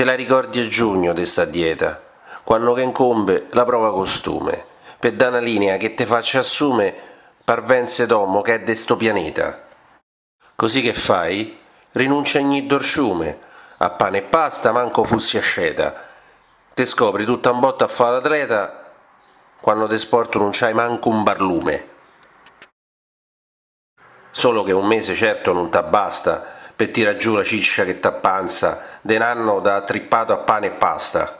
Te la ricordi a giugno di sta dieta, quando che incombe la prova costume, per da una linea che te faccia assume parvenze d'uomo che è de sto pianeta. Così che fai? Rinuncia a ogni dorsciume, a pane e pasta manco fussi asceta. Te scopri tutta un botta a fare la quando te sporto non c'hai manco un barlume. Solo che un mese certo non t'abbasta per tirar giù la ciccia che t'appanza denanno da trippato a pane e pasta.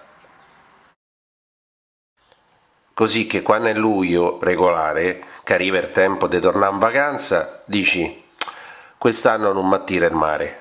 Così che quando è luglio regolare, che arriva il tempo di tornare in vacanza, dici quest'anno non m'attira il mare.